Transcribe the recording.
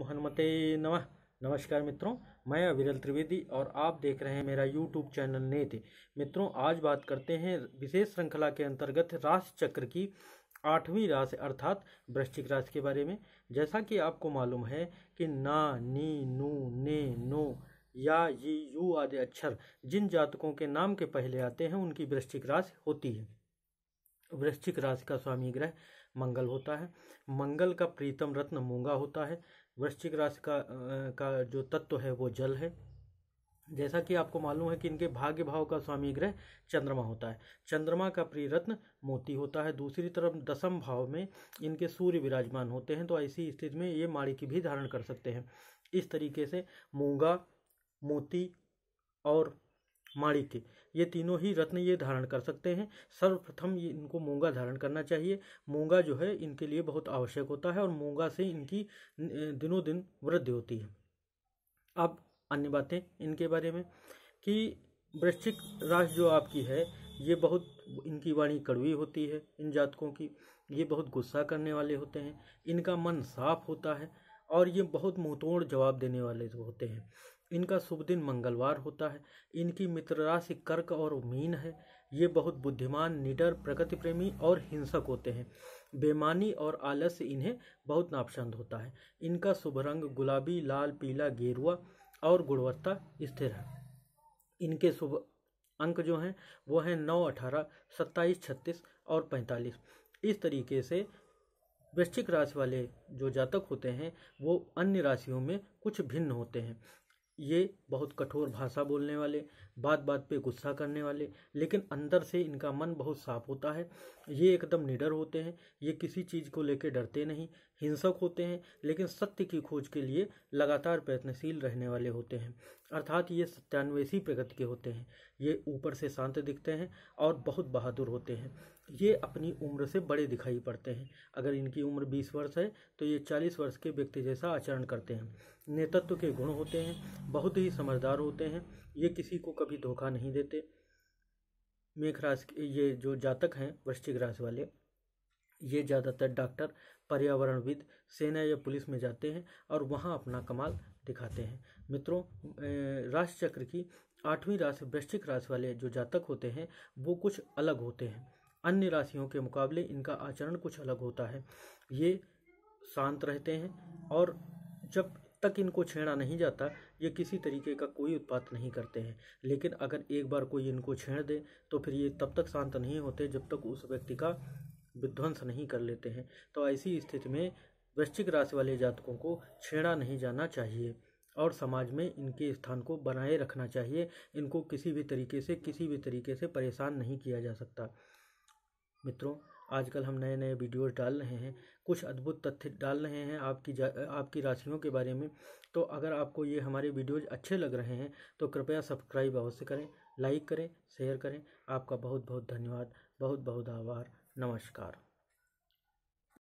ओम हनुमते नमः नमस्कार मित्रों मैं अविरल त्रिवेदी और आप देख रहे हैं मेरा यूट्यूब चैनल नेत मित्रों आज बात करते हैं विशेष श्रृंखला के अंतर्गत राशि चक्र की आठवीं राशि अर्थात वृश्चिक राशि के बारे में जैसा कि आपको मालूम है कि ना नी नू ने नो या ये यू आदि अक्षर जिन जातकों के नाम के पहले आते हैं उनकी वृश्चिक राशि होती है वृश्चिक राशि का स्वामी ग्रह मंगल होता है मंगल का प्रीतम रत्न मूंगा होता है वृश्चिक राशि का का जो तत्व है वो जल है जैसा कि आपको मालूम है कि इनके भाग्य भाव का स्वामी ग्रह चंद्रमा होता है चंद्रमा का प्रिय रत्न मोती होता है दूसरी तरफ दसम भाव में इनके सूर्य विराजमान होते हैं तो ऐसी स्थिति में ये माड़ी की भी धारण कर सकते हैं इस तरीके से मूंगा मोती और माणिक्य ये तीनों ही रत्न ये धारण कर सकते हैं सर्वप्रथम ये इनको मूंगा धारण करना चाहिए मूंगा जो है इनके लिए बहुत आवश्यक होता है और मूंगा से इनकी दिनों दिन वृद्धि होती है अब अन्य बातें इनके बारे में कि वृश्चिक राशि जो आपकी है ये बहुत इनकी वाणी कड़वी होती है इन जातकों की ये बहुत गुस्सा करने वाले होते हैं इनका मन साफ होता है और ये बहुत मुंहतोड़ जवाब देने वाले होते हैं इनका शुभ दिन मंगलवार होता है इनकी मित्र राशि कर्क और मीन है ये बहुत बुद्धिमान निडर प्रकृति प्रेमी और हिंसक होते हैं बेमानी और आलस्य इन्हें बहुत नापसंद होता है इनका शुभ रंग गुलाबी लाल पीला गेरुआ और गुणवत्ता स्थिर है इनके शुभ अंक जो हैं वो हैं नौ अठारह सत्ताईस छत्तीस और पैंतालीस इस तरीके से वृश्चिक राशि वाले जो जातक होते हैं वो अन्य राशियों में कुछ भिन्न होते हैं ये बहुत कठोर भाषा बोलने वाले बात बात पे गुस्सा करने वाले लेकिन अंदर से इनका मन बहुत साफ होता है ये एकदम निडर होते हैं ये किसी चीज़ को लेकर डरते नहीं हिंसक होते हैं लेकिन सत्य की खोज के लिए लगातार प्रयत्नशील रहने वाले होते हैं अर्थात ये सत्यान्वेषी प्रगति के होते हैं ये ऊपर से शांत दिखते हैं और बहुत बहादुर होते हैं ये अपनी उम्र से बड़े दिखाई पड़ते हैं अगर इनकी उम्र 20 वर्ष है तो ये 40 वर्ष के व्यक्ति जैसा आचरण करते हैं नेतृत्व के गुण होते हैं बहुत ही समझदार होते हैं ये किसी को कभी धोखा नहीं देते मेघ राशि ये जो जातक हैं वृश्चिक राशि वाले ये ज़्यादातर डॉक्टर पर्यावरणविद सेना या पुलिस में जाते हैं और वहाँ अपना कमाल दिखाते हैं मित्रों राशि चक्र की आठवीं राशि वृश्चिक राशि वाले जो जातक होते हैं वो कुछ अलग होते हैं अन्य राशियों के मुकाबले इनका आचरण कुछ अलग होता है ये शांत रहते हैं और जब तक इनको छेड़ा नहीं जाता ये किसी तरीके का कोई उत्पात नहीं करते हैं लेकिन अगर एक बार कोई इनको छेड़ दे तो फिर ये तब तक शांत नहीं होते जब तक उस व्यक्ति का विध्वंस नहीं कर लेते हैं तो ऐसी स्थिति में वृश्चिक राशि वाले जातकों को छेड़ा नहीं जाना चाहिए और समाज में इनके स्थान को बनाए रखना चाहिए इनको किसी भी तरीके से किसी भी तरीके से परेशान नहीं किया जा सकता मित्रों आजकल हम नए नए वीडियोस डाल रहे हैं कुछ अद्भुत तथ्य डाल रहे हैं आपकी आपकी राशियों के बारे में तो अगर आपको ये हमारे वीडियोज अच्छे लग रहे हैं तो कृपया सब्सक्राइब अवश्य करें लाइक करें शेयर करें आपका बहुत बहुत धन्यवाद बहुत बहुत आभार नमस्कार